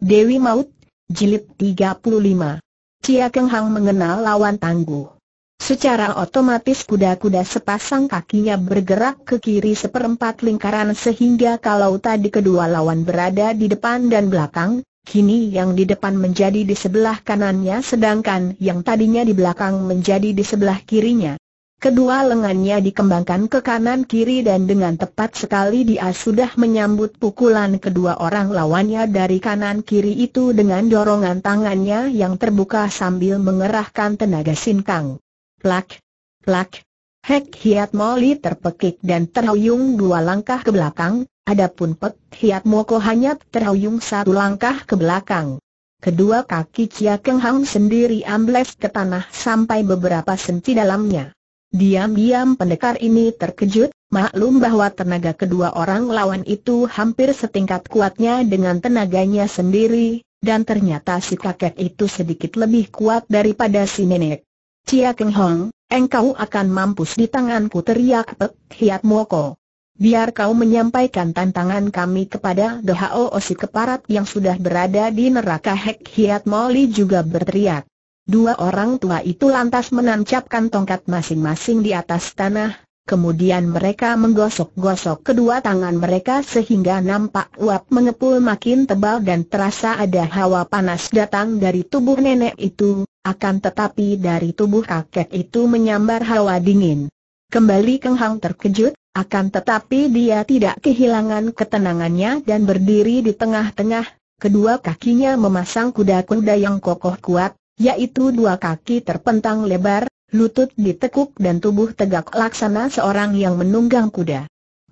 Dewi Maut, Jilid 35 Cia Keng Hang mengenal lawan tangguh. Secara otomatis kuda-kuda sepasang kakinya bergerak ke kiri seperempat lingkaran sehingga kalau tadi kedua lawan berada di depan dan belakang, kini yang di depan menjadi di sebelah kanannya sedangkan yang tadinya di belakang menjadi di sebelah kirinya. Kedua lengannya dikembangkan ke kanan kiri dan dengan tepat sekali dia sudah menyambut pukulan kedua orang lawannya dari kanan kiri itu dengan dorongan tangannya yang terbuka sambil mengerahkan tenaga sinkang. Plak, plak, Hek Hiat Moli terpekik dan terhuyung dua langkah ke belakang, adapun Pek Hiat Moko hanya terhuyung satu langkah ke belakang. Kedua kaki Chia Keng Hang sendiri ambles ke tanah sampai beberapa senti dalamnya. Diam-diam pendekar ini terkejut, maklum bahwa tenaga kedua orang lawan itu hampir setingkat kuatnya dengan tenaganya sendiri, dan ternyata si kakek itu sedikit lebih kuat daripada si nenek. Cia Keng Hong, engkau akan mampus di tanganku teriak Pek Hiat Moko. Biar kau menyampaikan tantangan kami kepada DHO si keparat yang sudah berada di neraka Hek Hiat Moli juga berteriak. Dua orang tua itu lantas menancapkan tongkat masing-masing di atas tanah, kemudian mereka menggosok-gosok kedua tangan mereka sehingga nampak uap mengepul makin tebal dan terasa ada hawa panas datang dari tubuh nenek itu, akan tetapi dari tubuh kakek itu menyambar hawa dingin. Kembali Keng Hang terkejut, akan tetapi dia tidak kehilangan ketenangannya dan berdiri di tengah-tengah, kedua kakinya memasang kuda-kuda yang kokoh kuat, yaitu dua kaki terpentang lebar, lutut ditekuk dan tubuh tegak laksana seorang yang menunggang kuda.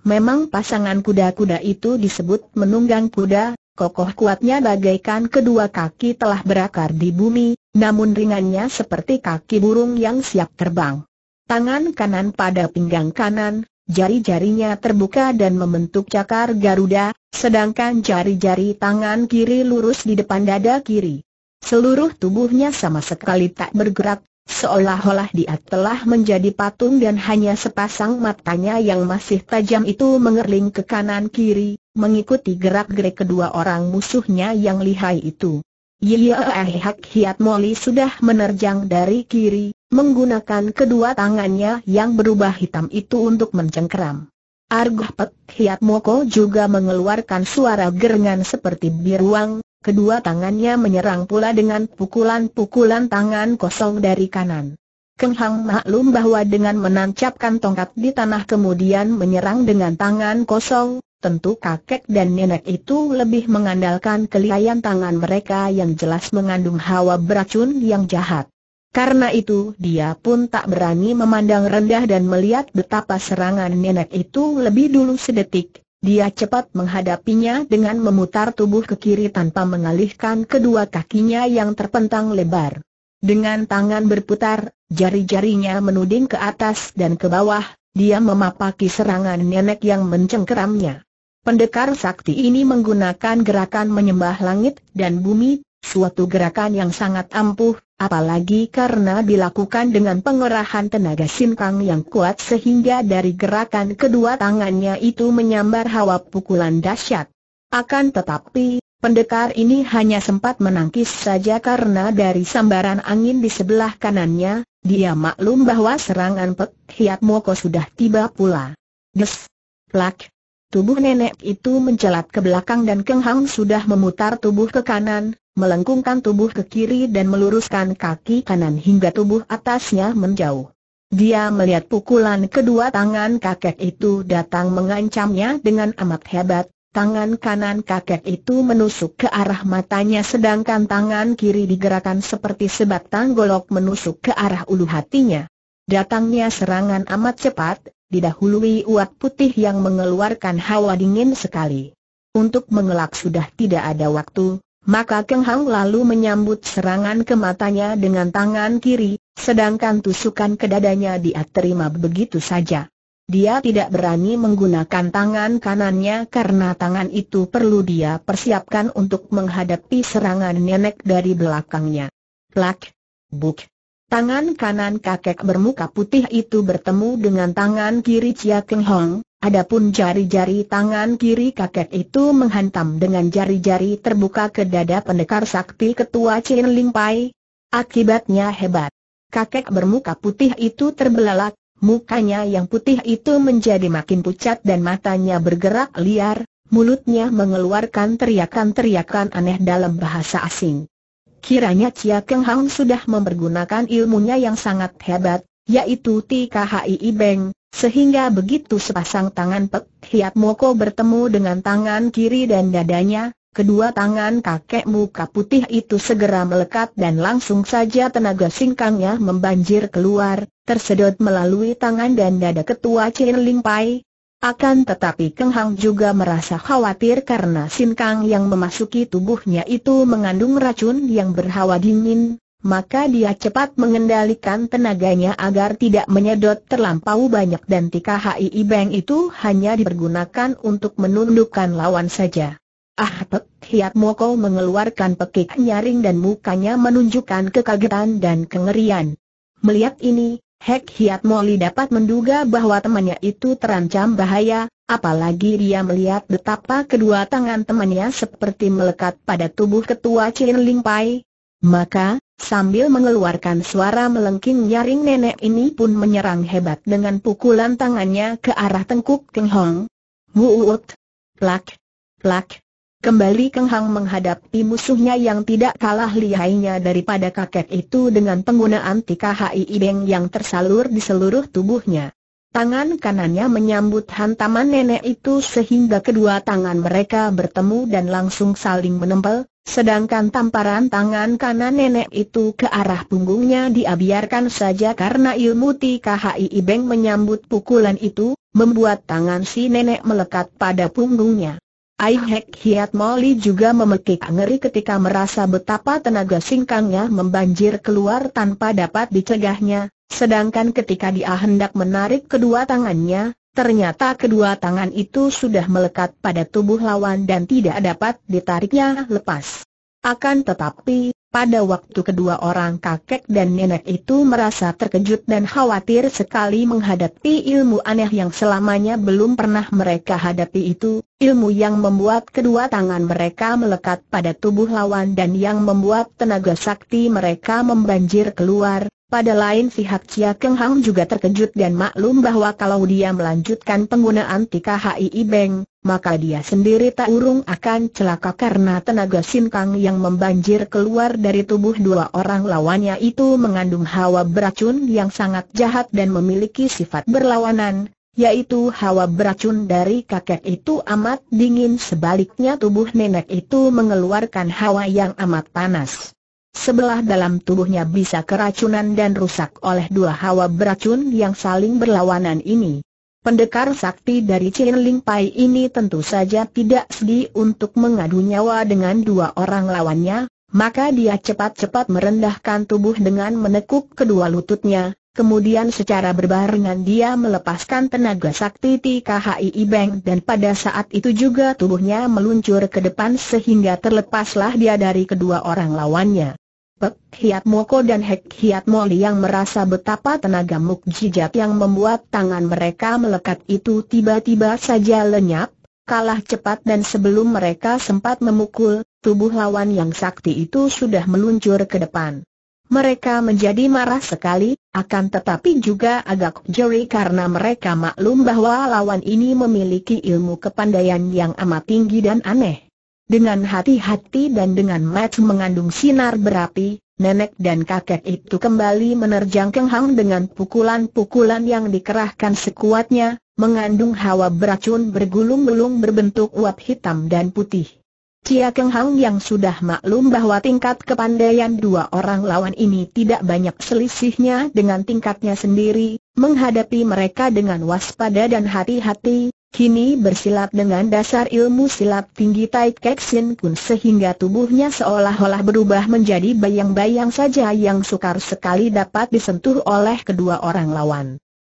Memang pasangan kuda-kuda itu disebut menunggang kuda, kokoh kuatnya bagaikan kedua kaki telah berakar di bumi, namun ringannya seperti kaki burung yang siap terbang. Tangan kanan pada pinggang kanan, jari-jarinya terbuka dan membentuk cakar Garuda, sedangkan jari-jari tangan kiri lurus di depan dada kiri. Seluruh tubuhnya sama sekali tak bergerak, seolah-olah dia telah menjadi patung dan hanya sepasang matanya yang masih tajam itu mengerling ke kanan-kiri, mengikuti gerak-gerik kedua orang musuhnya yang lihai itu. Yiliahak Hiat Moli sudah menerjang dari kiri, menggunakan kedua tangannya yang berubah hitam itu untuk mencengkeram. Arguh Pek Hiat Moko juga mengeluarkan suara gerengan seperti biruang, kedua tangannya menyerang pula dengan pukulan-pukulan tangan kosong dari kanan. Keng Hang maklum bahwa dengan menancapkan tongkat di tanah kemudian menyerang dengan tangan kosong, tentu kakek dan nenek itu lebih mengandalkan kelihayan tangan mereka yang jelas mengandung hawa beracun yang jahat. Karena itu dia pun tak berani memandang rendah dan melihat betapa serangan nenek itu lebih dulu sedetik, dia cepat menghadapinya dengan memutar tubuh ke kiri tanpa mengalihkan kedua kakinya yang terpentang lebar. Dengan tangan berputar, jari-jarinya menuding ke atas dan ke bawah, dia memapaki serangan nenek yang mencengkeramnya. Pendekar sakti ini menggunakan gerakan menyembah langit dan bumi, suatu gerakan yang sangat ampuh, Apalagi karena dilakukan dengan pengerahan tenaga sinkang yang kuat sehingga dari gerakan kedua tangannya itu menyambar hawa pukulan dahsyat. Akan tetapi, pendekar ini hanya sempat menangkis saja karena dari sambaran angin di sebelah kanannya, dia maklum bahwa serangan Pek Hiat Moko sudah tiba pula. Des! Plak! Tubuh nenek itu mencelat ke belakang dan Keng sudah memutar tubuh ke kanan, melengkungkan tubuh ke kiri dan meluruskan kaki kanan hingga tubuh atasnya menjauh. Dia melihat pukulan kedua tangan kakek itu datang mengancamnya dengan amat hebat, tangan kanan kakek itu menusuk ke arah matanya sedangkan tangan kiri digerakkan seperti sebatang golok menusuk ke arah ulu hatinya. Datangnya serangan amat cepat, didahului uap putih yang mengeluarkan hawa dingin sekali. Untuk mengelak sudah tidak ada waktu, maka Keng Hang lalu menyambut serangan ke matanya dengan tangan kiri, sedangkan tusukan ke dadanya dia terima begitu saja. Dia tidak berani menggunakan tangan kanannya karena tangan itu perlu dia persiapkan untuk menghadapi serangan nenek dari belakangnya. Plak! Buk! Tangan kanan kakek bermuka putih itu bertemu dengan tangan kiri Chia Keng Hong, Adapun jari-jari tangan kiri kakek itu menghantam dengan jari-jari terbuka ke dada pendekar sakti ketua Chin Ling Pai. Akibatnya hebat. Kakek bermuka putih itu terbelalak, mukanya yang putih itu menjadi makin pucat dan matanya bergerak liar, mulutnya mengeluarkan teriakan-teriakan aneh dalam bahasa asing. Kiranya Chia Keng Hang sudah mempergunakan ilmunya yang sangat hebat, yaitu Tika Beng, sehingga begitu sepasang tangan Pek Hiat Moko bertemu dengan tangan kiri dan dadanya, kedua tangan kakek muka putih itu segera melekat dan langsung saja tenaga singkangnya membanjir keluar, tersedot melalui tangan dan dada ketua Chin Ling Pai. Akan tetapi Keng Hang juga merasa khawatir karena singkang yang memasuki tubuhnya itu mengandung racun yang berhawa dingin, maka dia cepat mengendalikan tenaganya agar tidak menyedot terlampau banyak dan tika HII Beng itu hanya dipergunakan untuk menundukkan lawan saja. Ah Pek Hiat Moko mengeluarkan pekik nyaring dan mukanya menunjukkan kekagetan dan kengerian. Melihat ini, Hek Hiat Moli dapat menduga bahwa temannya itu terancam bahaya, apalagi dia melihat betapa kedua tangan temannya seperti melekat pada tubuh ketua Chin Ling Pai, maka, sambil mengeluarkan suara melengking nyaring nenek ini pun menyerang hebat dengan pukulan tangannya ke arah tengkuk Keng Hong. Wuut! Plak! Plak! Kembali Keng Hong menghadapi musuhnya yang tidak kalah lihainya daripada kakek itu dengan penggunaan tika hai Beng yang tersalur di seluruh tubuhnya. Tangan kanannya menyambut hantaman nenek itu sehingga kedua tangan mereka bertemu dan langsung saling menempel, sedangkan tamparan tangan kanan nenek itu ke arah punggungnya diabiarkan saja karena ilmu TKHI Ibeng menyambut pukulan itu, membuat tangan si nenek melekat pada punggungnya. Aihek Hiat Moli juga memekik ngeri ketika merasa betapa tenaga singkangnya membanjir keluar tanpa dapat dicegahnya, Sedangkan ketika dia hendak menarik kedua tangannya, ternyata kedua tangan itu sudah melekat pada tubuh lawan dan tidak dapat ditariknya lepas. Akan tetapi, pada waktu kedua orang kakek dan nenek itu merasa terkejut dan khawatir sekali menghadapi ilmu aneh yang selamanya belum pernah mereka hadapi itu, ilmu yang membuat kedua tangan mereka melekat pada tubuh lawan dan yang membuat tenaga sakti mereka membanjir keluar, pada lain pihak Chia Keng Hang juga terkejut dan maklum bahwa kalau dia melanjutkan penggunaan Tika I Beng, maka dia sendiri tak urung akan celaka karena tenaga Kang yang membanjir keluar dari tubuh dua orang lawannya itu mengandung hawa beracun yang sangat jahat dan memiliki sifat berlawanan, yaitu hawa beracun dari kakek itu amat dingin sebaliknya tubuh nenek itu mengeluarkan hawa yang amat panas. Sebelah dalam tubuhnya bisa keracunan dan rusak oleh dua hawa beracun yang saling berlawanan ini. Pendekar sakti dari Ling Pai ini tentu saja tidak sedih untuk mengadu nyawa dengan dua orang lawannya, maka dia cepat-cepat merendahkan tubuh dengan menekuk kedua lututnya, Kemudian secara berbarengan dia melepaskan tenaga sakti TKHI Beng dan pada saat itu juga tubuhnya meluncur ke depan sehingga terlepaslah dia dari kedua orang lawannya. Pek Hiat Moko dan Hek Hiat Moli yang merasa betapa tenaga mukjizat yang membuat tangan mereka melekat itu tiba-tiba saja lenyap, kalah cepat dan sebelum mereka sempat memukul, tubuh lawan yang sakti itu sudah meluncur ke depan. Mereka menjadi marah sekali, akan tetapi juga agak jeri karena mereka maklum bahwa lawan ini memiliki ilmu kepandaian yang amat tinggi dan aneh. Dengan hati-hati dan dengan match mengandung sinar berapi, nenek dan kakek itu kembali menerjang kenghang dengan pukulan-pukulan yang dikerahkan sekuatnya, mengandung hawa beracun bergulung-gulung berbentuk uap hitam dan putih. Cia Keng Hang yang sudah maklum bahwa tingkat kepandaian dua orang lawan ini tidak banyak selisihnya dengan tingkatnya sendiri, menghadapi mereka dengan waspada dan hati-hati, kini bersilat dengan dasar ilmu silat tinggi Tai Kek Sin Kun sehingga tubuhnya seolah-olah berubah menjadi bayang-bayang saja yang sukar sekali dapat disentuh oleh kedua orang lawan.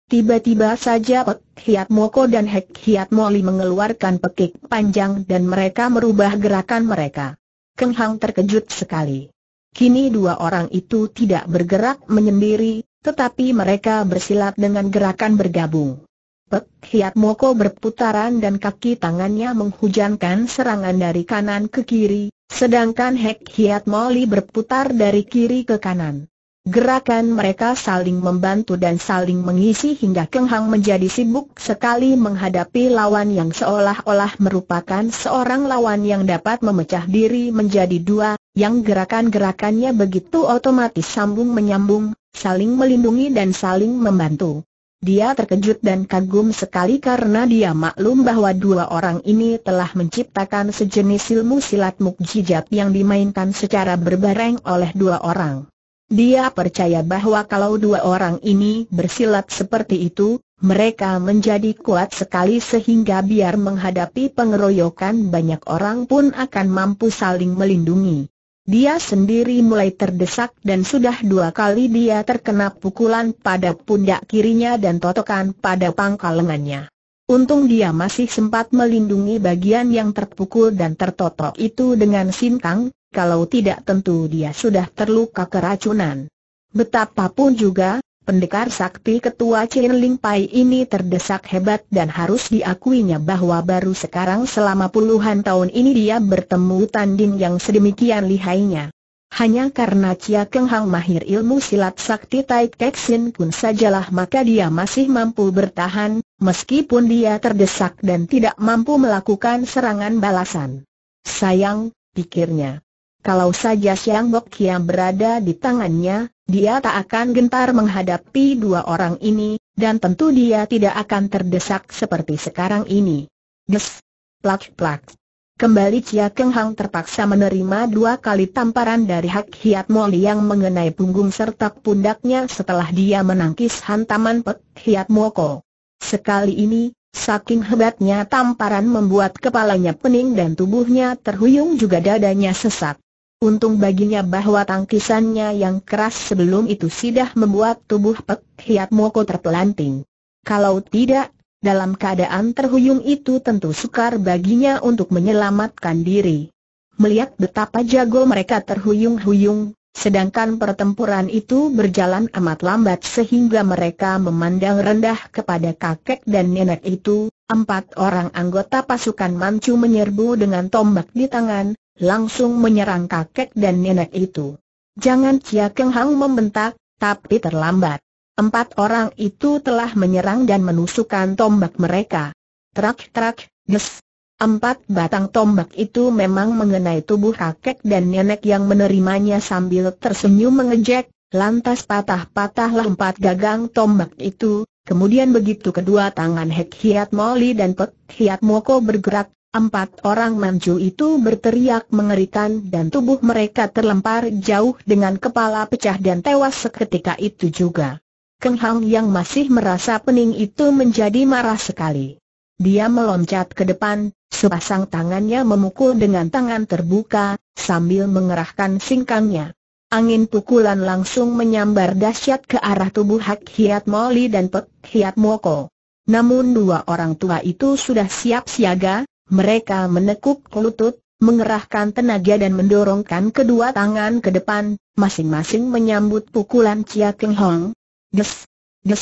Tiba-tiba saja Pek Hiat Moko dan Hek Hiat Moli mengeluarkan pekik panjang dan mereka merubah gerakan mereka. Keng Hang terkejut sekali. Kini dua orang itu tidak bergerak menyendiri, tetapi mereka bersilat dengan gerakan bergabung. Pek Hiat Moko berputaran dan kaki tangannya menghujankan serangan dari kanan ke kiri, sedangkan Hek Hiat Moli berputar dari kiri ke kanan. Gerakan mereka saling membantu dan saling mengisi hingga Keng Hang menjadi sibuk sekali menghadapi lawan yang seolah-olah merupakan seorang lawan yang dapat memecah diri menjadi dua, yang gerakan-gerakannya begitu otomatis sambung menyambung, saling melindungi dan saling membantu. Dia terkejut dan kagum sekali karena dia maklum bahwa dua orang ini telah menciptakan sejenis ilmu silat mukjizat yang dimainkan secara berbareng oleh dua orang. Dia percaya bahwa kalau dua orang ini bersilat seperti itu, mereka menjadi kuat sekali sehingga biar menghadapi pengeroyokan banyak orang pun akan mampu saling melindungi. Dia sendiri mulai terdesak dan sudah dua kali dia terkena pukulan pada pundak kirinya dan totokan pada pangkal lengannya. Untung dia masih sempat melindungi bagian yang terpukul dan tertotok itu dengan sintang, kalau tidak tentu dia sudah terluka keracunan. Betapapun juga, pendekar sakti ketua Chen Ling Pai ini terdesak hebat dan harus diakuinya bahwa baru sekarang selama puluhan tahun ini dia bertemu tanding yang sedemikian lihainya. Hanya karena Chia Keng Hang mahir ilmu silat sakti Tai Kek Sin pun sajalah maka dia masih mampu bertahan, Meskipun dia terdesak dan tidak mampu melakukan serangan balasan. Sayang, pikirnya. Kalau saja Siang Bok Kiam berada di tangannya, dia tak akan gentar menghadapi dua orang ini, dan tentu dia tidak akan terdesak seperti sekarang ini. Des! Plak-plak! Kembali Chia Keng Hang terpaksa menerima dua kali tamparan dari Hak Hiat Moli yang mengenai punggung serta pundaknya setelah dia menangkis hantaman Pek Hiat Moko. Sekali ini, saking hebatnya tamparan membuat kepalanya pening dan tubuhnya terhuyung juga dadanya sesak. Untung baginya bahwa tangkisannya yang keras sebelum itu sudah membuat tubuh Pek Hiat Moko terpelanting. Kalau tidak, dalam keadaan terhuyung itu tentu sukar baginya untuk menyelamatkan diri. Melihat betapa jago mereka terhuyung-huyung, Sedangkan pertempuran itu berjalan amat lambat sehingga mereka memandang rendah kepada kakek dan nenek itu, empat orang anggota pasukan Manchu menyerbu dengan tombak di tangan, langsung menyerang kakek dan nenek itu. Jangan Chia Keng Hang membentak, tapi terlambat. Empat orang itu telah menyerang dan menusukkan tombak mereka. Trak-trak, des, Empat batang tombak itu memang mengenai tubuh kakek dan nenek yang menerimanya sambil tersenyum mengejek, lantas patah-patahlah empat gagang tombak itu, kemudian begitu kedua tangan Hek Hiat Moli dan Pek Hiat Moko bergerak, empat orang manju itu berteriak mengerikan dan tubuh mereka terlempar jauh dengan kepala pecah dan tewas seketika itu juga. Keng Hang yang masih merasa pening itu menjadi marah sekali. Dia meloncat ke depan, Sepasang tangannya memukul dengan tangan terbuka, sambil mengerahkan singkangnya. Angin pukulan langsung menyambar dahsyat ke arah tubuh Hak Hiat Moli dan Pek Hiat Moko. Namun dua orang tua itu sudah siap siaga, mereka menekuk lutut, mengerahkan tenaga dan mendorongkan kedua tangan ke depan, masing-masing menyambut pukulan Chia Keng Hong. Des, des,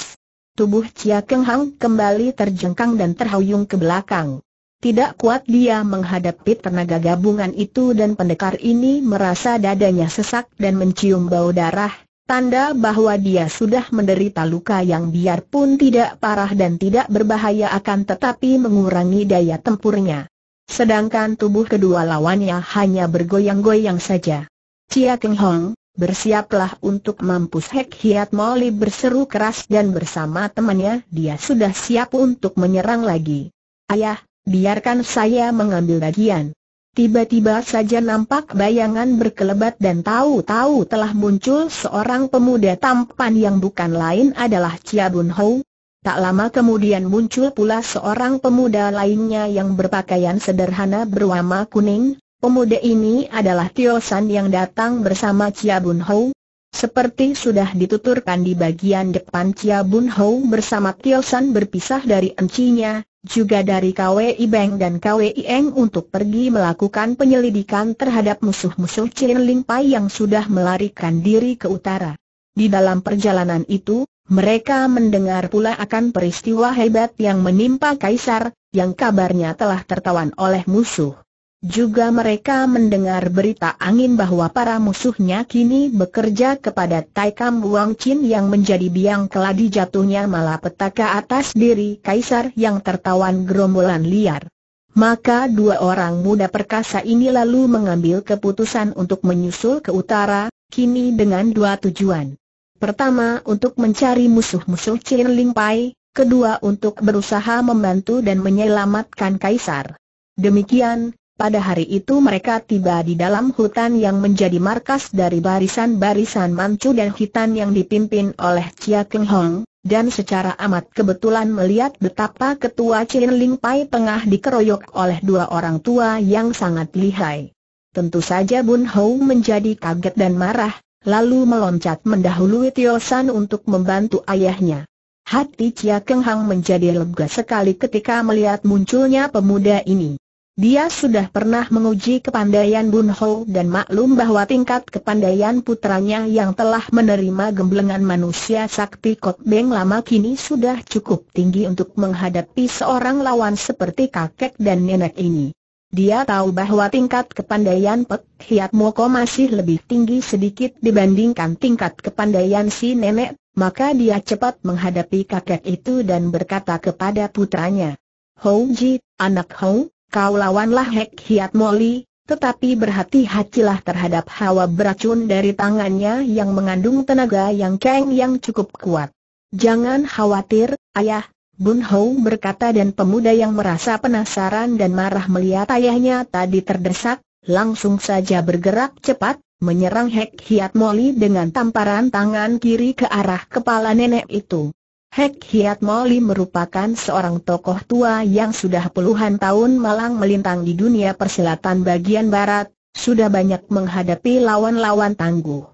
tubuh Chia Keng Hong kembali terjengkang dan terhuyung ke belakang. Tidak kuat dia menghadapi tenaga gabungan itu dan pendekar ini merasa dadanya sesak dan mencium bau darah, tanda bahwa dia sudah menderita luka yang biarpun tidak parah dan tidak berbahaya akan tetapi mengurangi daya tempurnya. Sedangkan tubuh kedua lawannya hanya bergoyang-goyang saja. Cia Keng Hong, bersiaplah untuk mampus Hek Hiat Moli berseru keras dan bersama temannya dia sudah siap untuk menyerang lagi. Ayah, biarkan saya mengambil bagian. Tiba-tiba saja nampak bayangan berkelebat dan tahu-tahu telah muncul seorang pemuda tampan yang bukan lain adalah Chia Bun Ho. Tak lama kemudian muncul pula seorang pemuda lainnya yang berpakaian sederhana berwarna kuning. Pemuda ini adalah Tio San yang datang bersama Chia Bun Ho. Seperti sudah dituturkan di bagian depan Chia Bun Ho bersama Tio San berpisah dari encinya, juga dari KWI Beng dan KWI Eng untuk pergi melakukan penyelidikan terhadap musuh-musuh Chin Ling Pai yang sudah melarikan diri ke utara. Di dalam perjalanan itu, mereka mendengar pula akan peristiwa hebat yang menimpa Kaisar, yang kabarnya telah tertawan oleh musuh. Juga mereka mendengar berita angin bahwa para musuhnya kini bekerja kepada Taikam Wang Chin yang menjadi biang keladi jatuhnya malapetaka atas diri kaisar yang tertawan gerombolan liar. Maka dua orang muda perkasa ini lalu mengambil keputusan untuk menyusul ke utara, kini dengan dua tujuan. Pertama untuk mencari musuh-musuh Chin Ling Pai, kedua untuk berusaha membantu dan menyelamatkan Kaisar. Demikian, pada hari itu mereka tiba di dalam hutan yang menjadi markas dari barisan-barisan Manchu dan Hitan yang dipimpin oleh Chia Keng Hong, dan secara amat kebetulan melihat betapa ketua Chin Ling Pai tengah dikeroyok oleh dua orang tua yang sangat lihai. Tentu saja Bun Hou menjadi kaget dan marah, lalu meloncat mendahului Tio San untuk membantu ayahnya. Hati Chia Keng Hong menjadi lega sekali ketika melihat munculnya pemuda ini. Dia sudah pernah menguji kepandaian Bun Ho dan maklum bahwa tingkat kepandaian putranya yang telah menerima gemblengan manusia sakti Kot Beng lama kini sudah cukup tinggi untuk menghadapi seorang lawan seperti kakek dan nenek ini. Dia tahu bahwa tingkat kepandaian Pek Hiat Moko masih lebih tinggi sedikit dibandingkan tingkat kepandaian si nenek, maka dia cepat menghadapi kakek itu dan berkata kepada putranya, Ho Ji, anak Ho, Kau lawanlah Hek Hiat Moli, tetapi berhati-hatilah terhadap hawa beracun dari tangannya yang mengandung tenaga yang keng yang cukup kuat. Jangan khawatir, ayah, Bun Hou berkata dan pemuda yang merasa penasaran dan marah melihat ayahnya tadi terdesak, langsung saja bergerak cepat, menyerang Hek Hiat Moli dengan tamparan tangan kiri ke arah kepala nenek itu. Hek Hiat Moli merupakan seorang tokoh tua yang sudah puluhan tahun malang melintang di dunia persilatan bagian barat, sudah banyak menghadapi lawan-lawan tangguh.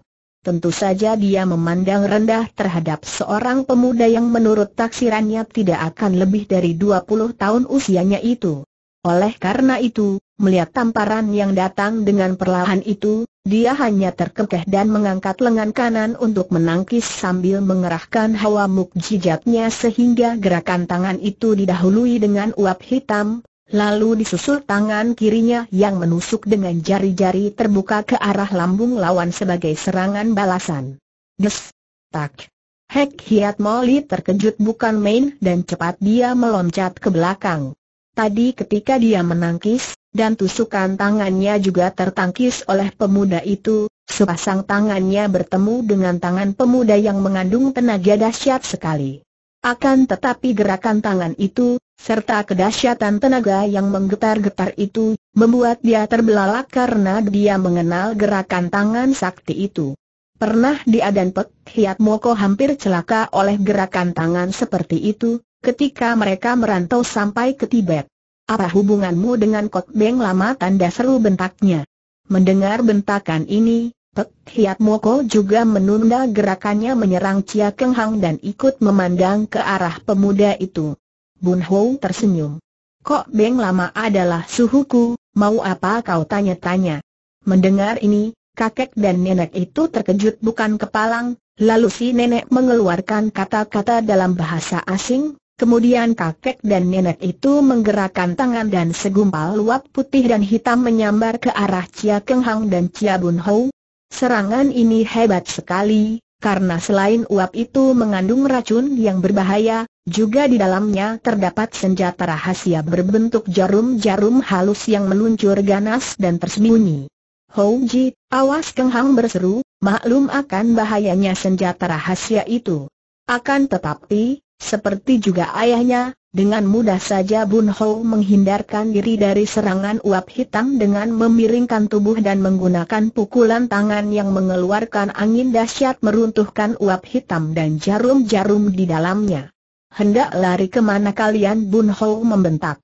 Tentu saja dia memandang rendah terhadap seorang pemuda yang menurut taksirannya tidak akan lebih dari 20 tahun usianya itu. Oleh karena itu, melihat tamparan yang datang dengan perlahan itu, dia hanya terkekeh dan mengangkat lengan kanan untuk menangkis sambil mengerahkan hawa mukjizatnya sehingga gerakan tangan itu didahului dengan uap hitam, lalu disusul tangan kirinya yang menusuk dengan jari-jari terbuka ke arah lambung lawan sebagai serangan balasan. Des! Tak! Hek Hiat Moli terkejut bukan main dan cepat dia meloncat ke belakang. Tadi ketika dia menangkis, dan tusukan tangannya juga tertangkis oleh pemuda itu, sepasang tangannya bertemu dengan tangan pemuda yang mengandung tenaga dahsyat sekali. Akan tetapi gerakan tangan itu, serta kedahsyatan tenaga yang menggetar-getar itu, membuat dia terbelalak karena dia mengenal gerakan tangan sakti itu. Pernah dia dan Pek Hiat Moko hampir celaka oleh gerakan tangan seperti itu, ketika mereka merantau sampai ke Tibet. Apa hubunganmu dengan Kot Beng lama tanda seru bentaknya? Mendengar bentakan ini, Pek Hiat Moko juga menunda gerakannya menyerang Chia Keng Hang dan ikut memandang ke arah pemuda itu. Bun Ho tersenyum. Kok Beng Lama adalah suhuku, mau apa kau tanya-tanya? Mendengar ini, kakek dan nenek itu terkejut bukan kepalang, lalu si nenek mengeluarkan kata-kata dalam bahasa asing, Kemudian kakek dan nenek itu menggerakkan tangan dan segumpal luap putih dan hitam menyambar ke arah Chia Keng Hang dan Chia Bun Hou. Serangan ini hebat sekali, karena selain uap itu mengandung racun yang berbahaya, juga di dalamnya terdapat senjata rahasia berbentuk jarum-jarum halus yang meluncur ganas dan tersembunyi. Hou Ji, awas Keng Hang berseru, maklum akan bahayanya senjata rahasia itu. Akan tetapi, seperti juga ayahnya, dengan mudah saja Bun Ho menghindarkan diri dari serangan uap hitam dengan memiringkan tubuh dan menggunakan pukulan tangan yang mengeluarkan angin dahsyat meruntuhkan uap hitam dan jarum-jarum di dalamnya. Hendak lari kemana kalian Bun Ho membentak.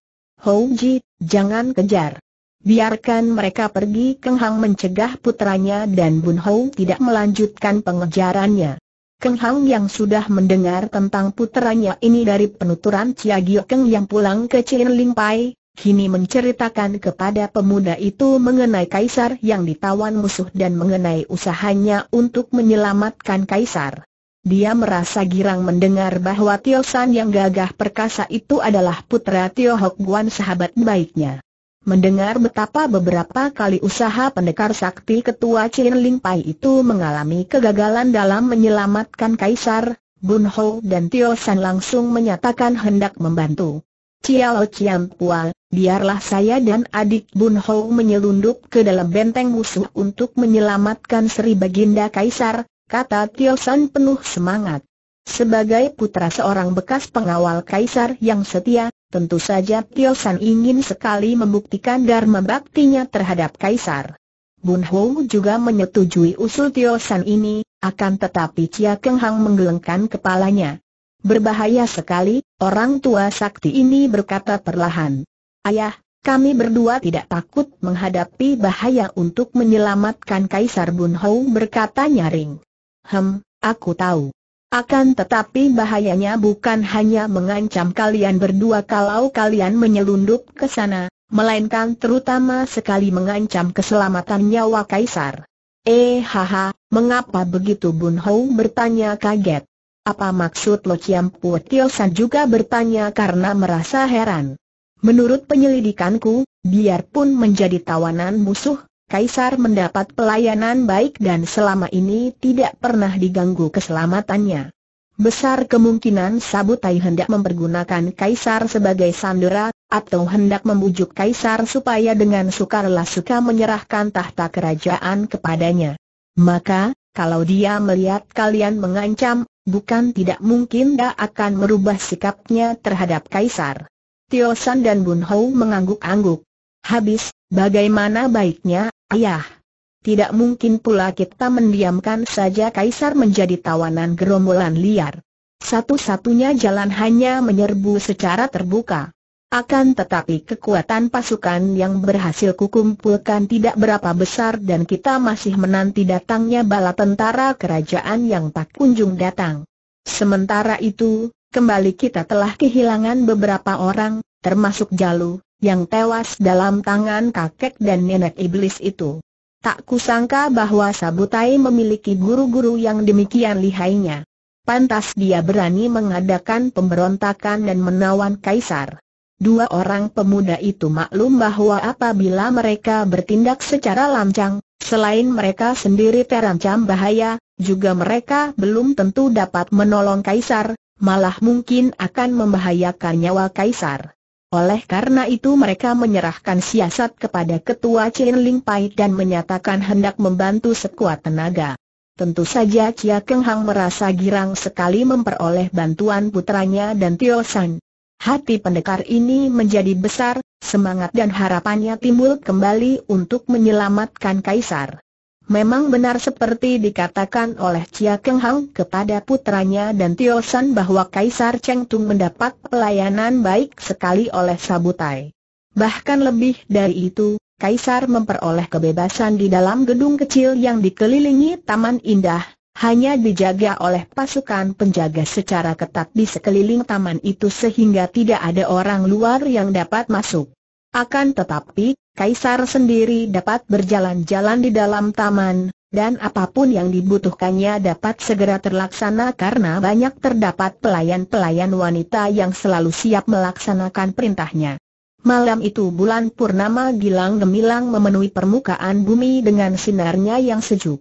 Ho Ji, jangan kejar. Biarkan mereka pergi Keng Hang mencegah putranya dan Bun Ho tidak melanjutkan pengejarannya. Keng Hang yang sudah mendengar tentang puteranya ini dari penuturan Chia Gio Keng yang pulang ke Chin Ling Pai, kini menceritakan kepada pemuda itu mengenai kaisar yang ditawan musuh dan mengenai usahanya untuk menyelamatkan kaisar. Dia merasa girang mendengar bahwa Tio San yang gagah perkasa itu adalah putra Tio Hok Guan sahabat baiknya. Mendengar betapa beberapa kali usaha pendekar sakti ketua Chin Ling Pai itu mengalami kegagalan dalam menyelamatkan Kaisar, Bun Ho dan Tio San langsung menyatakan hendak membantu. Ciao Cian Pual, biarlah saya dan adik Bun Ho menyelundup ke dalam benteng musuh untuk menyelamatkan Sri Baginda Kaisar, kata Tio San penuh semangat. Sebagai putra seorang bekas pengawal Kaisar yang setia, Tentu saja Tio San ingin sekali membuktikan dharma baktinya terhadap Kaisar. Bun Ho juga menyetujui usul Tio San ini, akan tetapi Chia Keng Hang menggelengkan kepalanya. Berbahaya sekali, orang tua sakti ini berkata perlahan. Ayah, kami berdua tidak takut menghadapi bahaya untuk menyelamatkan Kaisar Bun Ho berkata nyaring. Hem, aku tahu. Akan tetapi bahayanya bukan hanya mengancam kalian berdua kalau kalian menyelundup ke sana, melainkan terutama sekali mengancam keselamatan nyawa Kaisar. Eh haha, mengapa begitu Bun Hou bertanya kaget. Apa maksud Lo Chiam Pu? Tio San juga bertanya karena merasa heran. Menurut penyelidikanku, biarpun menjadi tawanan musuh, Kaisar mendapat pelayanan baik dan selama ini tidak pernah diganggu keselamatannya. Besar kemungkinan Sabutai hendak mempergunakan Kaisar sebagai sandera, atau hendak membujuk Kaisar supaya dengan sukarela suka menyerahkan tahta kerajaan kepadanya. Maka, kalau dia melihat kalian mengancam, bukan tidak mungkin dia akan merubah sikapnya terhadap Kaisar. Tio San dan Bun Hou mengangguk-angguk. Habis, bagaimana baiknya, ayah? Tidak mungkin pula kita mendiamkan saja Kaisar menjadi tawanan gerombolan liar. Satu-satunya jalan hanya menyerbu secara terbuka. Akan tetapi kekuatan pasukan yang berhasil kukumpulkan tidak berapa besar dan kita masih menanti datangnya bala tentara kerajaan yang tak kunjung datang. Sementara itu, kembali kita telah kehilangan beberapa orang, termasuk Jalu, yang tewas dalam tangan kakek dan nenek iblis itu. Tak kusangka bahwa Sabutai memiliki guru-guru yang demikian lihainya. Pantas dia berani mengadakan pemberontakan dan menawan kaisar. Dua orang pemuda itu maklum bahwa apabila mereka bertindak secara lancang, selain mereka sendiri terancam bahaya, juga mereka belum tentu dapat menolong kaisar, malah mungkin akan membahayakan nyawa kaisar. Oleh karena itu mereka menyerahkan siasat kepada ketua Chin Ling Pai dan menyatakan hendak membantu sekuat tenaga. Tentu saja Chia Keng Hang merasa girang sekali memperoleh bantuan putranya dan Tio San. Hati pendekar ini menjadi besar, semangat dan harapannya timbul kembali untuk menyelamatkan Kaisar. Memang benar seperti dikatakan oleh Chia Keng Hang kepada putranya dan Tio San bahwa Kaisar Cheng Tung mendapat pelayanan baik sekali oleh Sabutai. Bahkan lebih dari itu, Kaisar memperoleh kebebasan di dalam gedung kecil yang dikelilingi Taman Indah, hanya dijaga oleh pasukan penjaga secara ketat di sekeliling taman itu sehingga tidak ada orang luar yang dapat masuk. Akan tetapi, Kaisar sendiri dapat berjalan-jalan di dalam taman, dan apapun yang dibutuhkannya dapat segera terlaksana karena banyak terdapat pelayan-pelayan wanita yang selalu siap melaksanakan perintahnya. Malam itu bulan purnama gilang gemilang memenuhi permukaan bumi dengan sinarnya yang sejuk.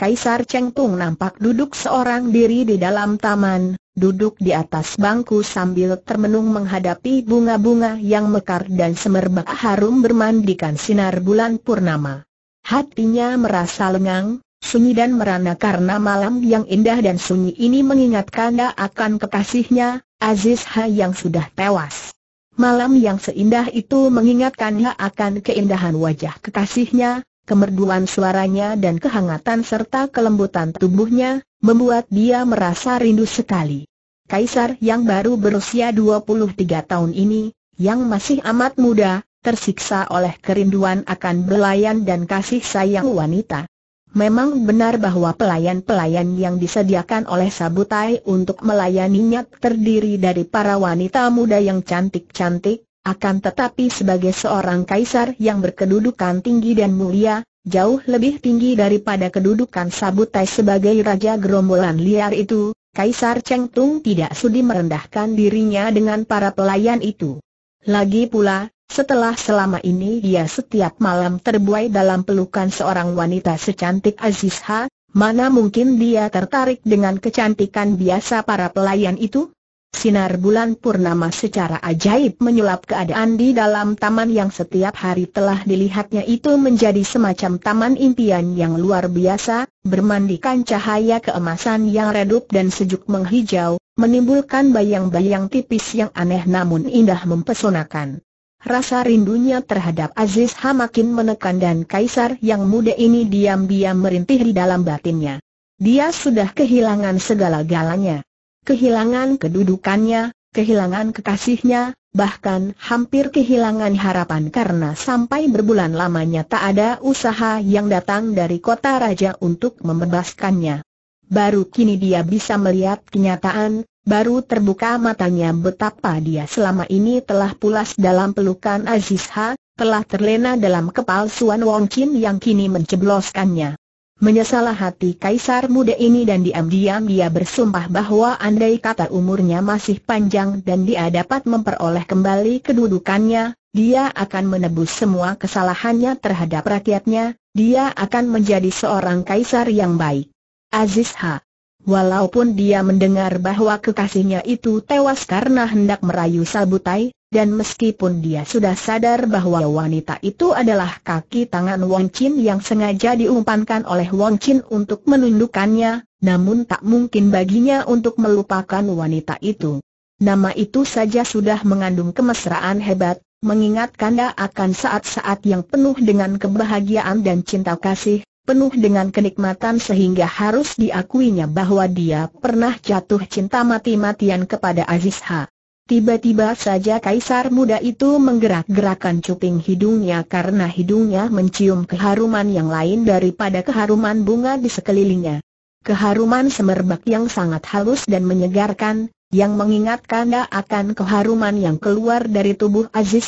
Kaisar Chengtung nampak duduk seorang diri di dalam taman, duduk di atas bangku sambil termenung menghadapi bunga-bunga yang mekar dan semerbak harum bermandikan sinar bulan purnama. Hatinya merasa lengang, sunyi dan merana karena malam yang indah dan sunyi ini mengingatkannya akan kekasihnya, Aziz Ha yang sudah tewas. Malam yang seindah itu mengingatkannya akan keindahan wajah kekasihnya, kemerduan suaranya dan kehangatan serta kelembutan tubuhnya, membuat dia merasa rindu sekali. Kaisar yang baru berusia 23 tahun ini, yang masih amat muda, tersiksa oleh kerinduan akan belayan dan kasih sayang wanita. Memang benar bahwa pelayan-pelayan yang disediakan oleh Sabutai untuk melayaninya terdiri dari para wanita muda yang cantik-cantik, akan tetapi sebagai seorang kaisar yang berkedudukan tinggi dan mulia, jauh lebih tinggi daripada kedudukan Sabutai sebagai raja gerombolan liar itu, Kaisar Cheng Tung tidak sudi merendahkan dirinya dengan para pelayan itu. Lagi pula, setelah selama ini dia setiap malam terbuai dalam pelukan seorang wanita secantik Azizha, mana mungkin dia tertarik dengan kecantikan biasa para pelayan itu? Sinar bulan purnama secara ajaib menyulap keadaan di dalam taman yang setiap hari telah dilihatnya itu menjadi semacam taman impian yang luar biasa, bermandikan cahaya keemasan yang redup dan sejuk menghijau, menimbulkan bayang-bayang tipis yang aneh namun indah mempesonakan. Rasa rindunya terhadap Aziz Ha makin menekan dan kaisar yang muda ini diam-diam merintih di dalam batinnya. Dia sudah kehilangan segala-galanya kehilangan kedudukannya, kehilangan kekasihnya, bahkan hampir kehilangan harapan karena sampai berbulan lamanya tak ada usaha yang datang dari kota raja untuk membebaskannya. Baru kini dia bisa melihat kenyataan, baru terbuka matanya betapa dia selama ini telah pulas dalam pelukan Azizha, telah terlena dalam kepalsuan Wong Chin yang kini menjebloskannya. Menyesal hati kaisar muda ini dan diam-diam dia bersumpah bahwa andai kata umurnya masih panjang dan dia dapat memperoleh kembali kedudukannya, dia akan menebus semua kesalahannya terhadap rakyatnya, dia akan menjadi seorang kaisar yang baik. Aziz Ha. Walaupun dia mendengar bahwa kekasihnya itu tewas karena hendak merayu Sabutai, dan meskipun dia sudah sadar bahwa wanita itu adalah kaki tangan Wong Chin yang sengaja diumpankan oleh Wong Chin untuk menundukkannya, namun tak mungkin baginya untuk melupakan wanita itu. Nama itu saja sudah mengandung kemesraan hebat, mengingatkan dia akan saat-saat yang penuh dengan kebahagiaan dan cinta kasih, penuh dengan kenikmatan sehingga harus diakuinya bahwa dia pernah jatuh cinta mati-matian kepada Aziz Ha. Tiba-tiba saja kaisar muda itu menggerak-gerakkan cuping hidungnya karena hidungnya mencium keharuman yang lain daripada keharuman bunga di sekelilingnya. Keharuman semerbak yang sangat halus dan menyegarkan, yang mengingatkan akan keharuman yang keluar dari tubuh Aziz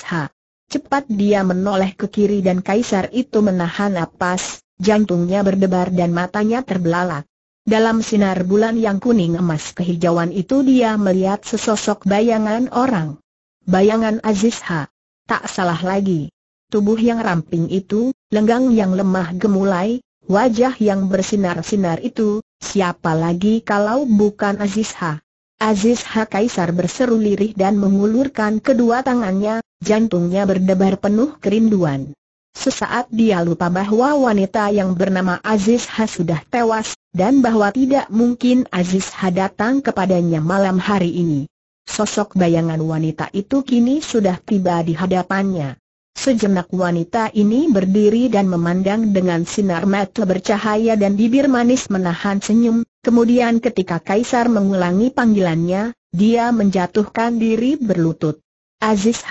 Cepat dia menoleh ke kiri dan kaisar itu menahan napas, jantungnya berdebar dan matanya terbelalak. Dalam sinar bulan yang kuning emas kehijauan itu dia melihat sesosok bayangan orang. Bayangan Aziz Ha. Tak salah lagi. Tubuh yang ramping itu, lenggang yang lemah gemulai, wajah yang bersinar-sinar itu, siapa lagi kalau bukan Aziz Ha? Aziz Ha Kaisar berseru lirih dan mengulurkan kedua tangannya, jantungnya berdebar penuh kerinduan. Sesaat dia lupa bahwa wanita yang bernama Aziz Ha sudah tewas, dan bahwa tidak mungkin Aziz datang kepadanya malam hari ini. Sosok bayangan wanita itu kini sudah tiba di hadapannya. Sejenak wanita ini berdiri dan memandang dengan sinar mata bercahaya dan bibir manis menahan senyum, kemudian ketika Kaisar mengulangi panggilannya, dia menjatuhkan diri berlutut. Aziz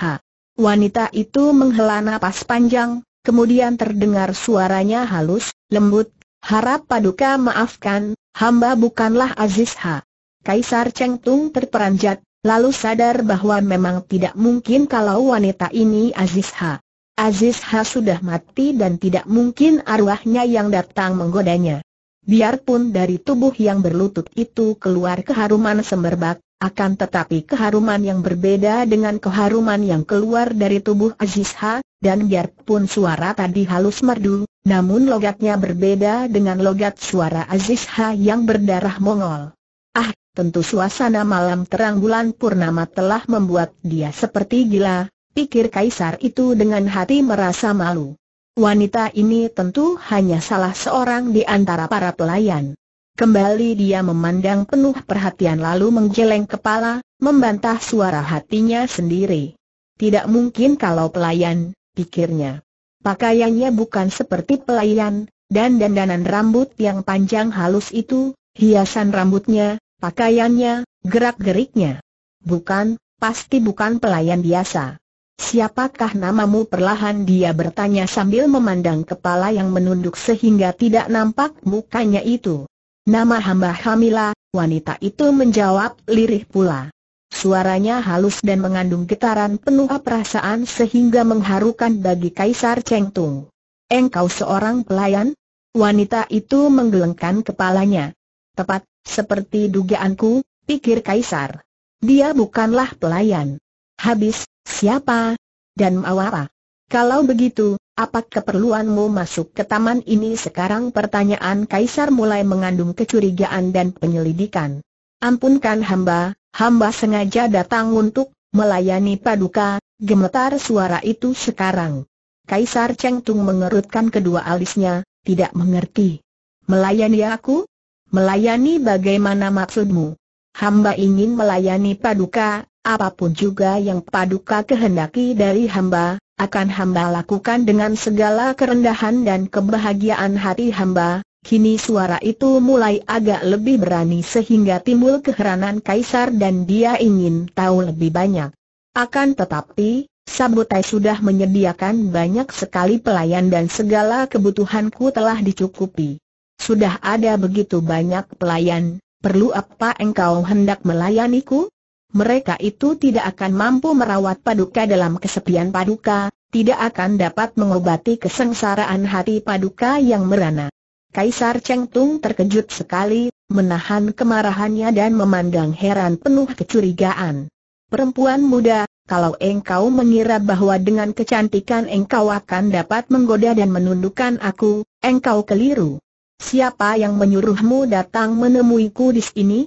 Wanita itu menghela napas panjang, kemudian terdengar suaranya halus, lembut Harap paduka maafkan, hamba bukanlah Aziz Ha. Kaisar Cheng Tung terperanjat, lalu sadar bahwa memang tidak mungkin kalau wanita ini Aziz Ha. Aziz Ha sudah mati dan tidak mungkin arwahnya yang datang menggodanya. Biarpun dari tubuh yang berlutut itu keluar keharuman semerbak, akan tetapi keharuman yang berbeda dengan keharuman yang keluar dari tubuh Aziz Ha, dan biarpun suara tadi halus merdu, namun logatnya berbeda dengan logat suara Aziz Ha yang berdarah Mongol. Ah, tentu suasana malam terang bulan purnama telah membuat dia seperti gila, pikir Kaisar itu dengan hati merasa malu. Wanita ini tentu hanya salah seorang di antara para pelayan. Kembali dia memandang penuh perhatian lalu menggeleng kepala, membantah suara hatinya sendiri. Tidak mungkin kalau pelayan, pikirnya. Pakaiannya bukan seperti pelayan, dan dandanan rambut yang panjang halus itu, hiasan rambutnya, pakaiannya, gerak-geriknya. Bukan, pasti bukan pelayan biasa. Siapakah namamu perlahan dia bertanya sambil memandang kepala yang menunduk sehingga tidak nampak mukanya itu. Nama hamba Hamila, wanita itu menjawab lirih pula. Suaranya halus dan mengandung getaran penuh perasaan sehingga mengharukan bagi Kaisar Cheng Tung. Engkau seorang pelayan? Wanita itu menggelengkan kepalanya. Tepat, seperti dugaanku, pikir Kaisar. Dia bukanlah pelayan. Habis, siapa? Dan mau Kalau begitu, apa keperluanmu masuk ke taman ini sekarang pertanyaan Kaisar mulai mengandung kecurigaan dan penyelidikan. Ampunkan hamba, hamba sengaja datang untuk melayani paduka, gemetar suara itu sekarang. Kaisar Cheng Tung mengerutkan kedua alisnya, tidak mengerti. Melayani aku? Melayani bagaimana maksudmu? Hamba ingin melayani paduka, apapun juga yang paduka kehendaki dari hamba, akan hamba lakukan dengan segala kerendahan dan kebahagiaan hati hamba, Kini suara itu mulai agak lebih berani sehingga timbul keheranan Kaisar dan dia ingin tahu lebih banyak. Akan tetapi, Sabutai sudah menyediakan banyak sekali pelayan dan segala kebutuhanku telah dicukupi. Sudah ada begitu banyak pelayan, perlu apa engkau hendak melayaniku? Mereka itu tidak akan mampu merawat paduka dalam kesepian paduka, tidak akan dapat mengobati kesengsaraan hati paduka yang merana. Kaisar Cheng Tung terkejut sekali, menahan kemarahannya dan memandang heran penuh kecurigaan. Perempuan muda, kalau engkau mengira bahwa dengan kecantikan engkau akan dapat menggoda dan menundukkan aku, engkau keliru. Siapa yang menyuruhmu datang menemuiku di sini?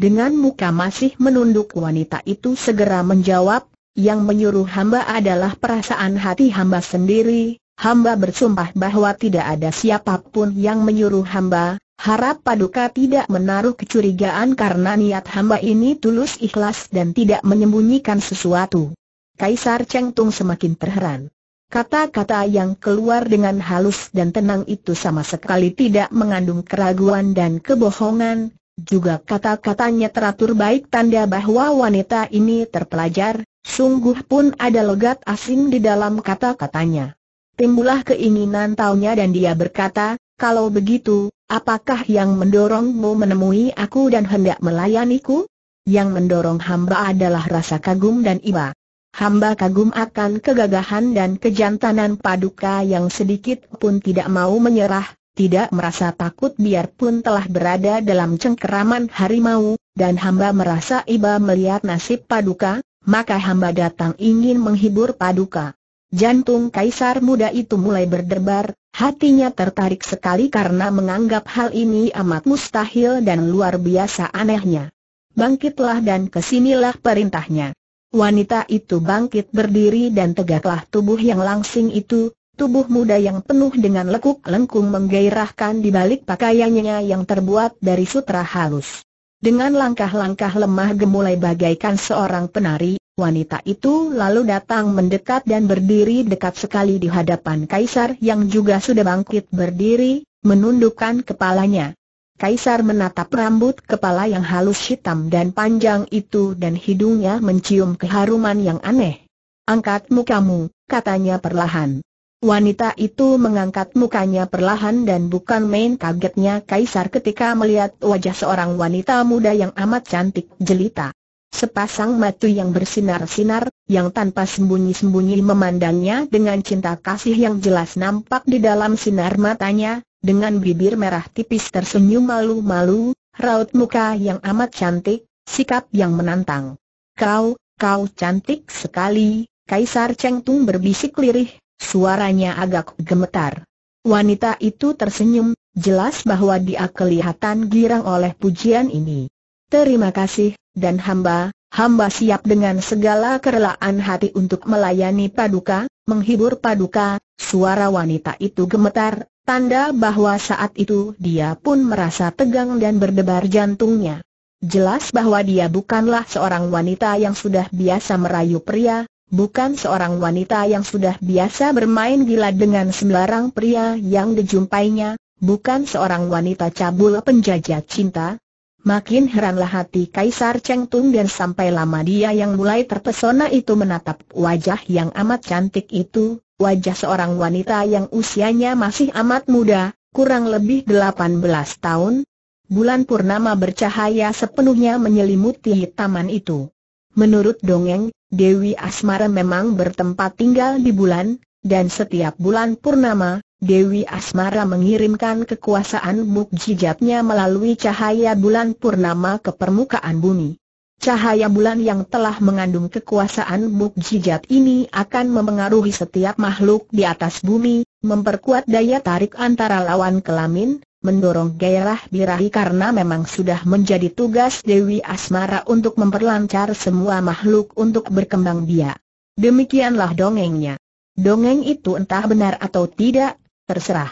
Dengan muka masih menunduk wanita itu segera menjawab, yang menyuruh hamba adalah perasaan hati hamba sendiri, Hamba bersumpah bahwa tidak ada siapapun yang menyuruh hamba, harap paduka tidak menaruh kecurigaan karena niat hamba ini tulus ikhlas dan tidak menyembunyikan sesuatu. Kaisar Cheng Tung semakin terheran. Kata-kata yang keluar dengan halus dan tenang itu sama sekali tidak mengandung keraguan dan kebohongan, juga kata-katanya teratur baik tanda bahwa wanita ini terpelajar, sungguh pun ada logat asing di dalam kata-katanya. Timbullah keinginan taunya dan dia berkata, kalau begitu, apakah yang mendorongmu menemui aku dan hendak melayaniku? Yang mendorong hamba adalah rasa kagum dan iba. Hamba kagum akan kegagahan dan kejantanan paduka yang sedikit pun tidak mau menyerah, tidak merasa takut biarpun telah berada dalam cengkeraman harimau, dan hamba merasa iba melihat nasib paduka, maka hamba datang ingin menghibur paduka. Jantung kaisar muda itu mulai berdebar, hatinya tertarik sekali karena menganggap hal ini amat mustahil dan luar biasa anehnya. Bangkitlah dan kesinilah perintahnya. Wanita itu bangkit berdiri dan tegaklah tubuh yang langsing itu, tubuh muda yang penuh dengan lekuk lengkung menggairahkan di balik pakaiannya yang terbuat dari sutra halus. Dengan langkah-langkah lemah gemulai bagaikan seorang penari, Wanita itu lalu datang mendekat dan berdiri dekat sekali di hadapan Kaisar yang juga sudah bangkit berdiri, menundukkan kepalanya. Kaisar menatap rambut kepala yang halus hitam dan panjang itu dan hidungnya mencium keharuman yang aneh. Angkat mukamu, katanya perlahan. Wanita itu mengangkat mukanya perlahan dan bukan main kagetnya Kaisar ketika melihat wajah seorang wanita muda yang amat cantik jelita. Sepasang mata yang bersinar-sinar, yang tanpa sembunyi-sembunyi memandangnya dengan cinta kasih yang jelas nampak di dalam sinar matanya, dengan bibir merah tipis tersenyum malu-malu, raut muka yang amat cantik, sikap yang menantang. Kau, kau cantik sekali, Kaisar Cheng Tung berbisik lirih, suaranya agak gemetar. Wanita itu tersenyum, jelas bahwa dia kelihatan girang oleh pujian ini. Terima kasih, dan hamba, hamba siap dengan segala kerelaan hati untuk melayani paduka, menghibur paduka, suara wanita itu gemetar, tanda bahwa saat itu dia pun merasa tegang dan berdebar jantungnya. Jelas bahwa dia bukanlah seorang wanita yang sudah biasa merayu pria, bukan seorang wanita yang sudah biasa bermain gila dengan sembarang pria yang dijumpainya, bukan seorang wanita cabul penjajah cinta, Makin heranlah hati Kaisar Cheng Tung dan sampai lama dia yang mulai terpesona itu menatap wajah yang amat cantik itu, wajah seorang wanita yang usianya masih amat muda, kurang lebih 18 tahun. Bulan purnama bercahaya sepenuhnya menyelimuti taman itu. Menurut dongeng, Dewi Asmara memang bertempat tinggal di bulan, dan setiap bulan purnama, Dewi Asmara mengirimkan kekuasaan mukjizatnya melalui cahaya bulan purnama ke permukaan bumi. Cahaya bulan yang telah mengandung kekuasaan mukjizat ini akan memengaruhi setiap makhluk di atas bumi, memperkuat daya tarik antara lawan kelamin, mendorong gairah birahi karena memang sudah menjadi tugas Dewi Asmara untuk memperlancar semua makhluk untuk berkembang biak. Demikianlah dongengnya. Dongeng itu entah benar atau tidak, terserah.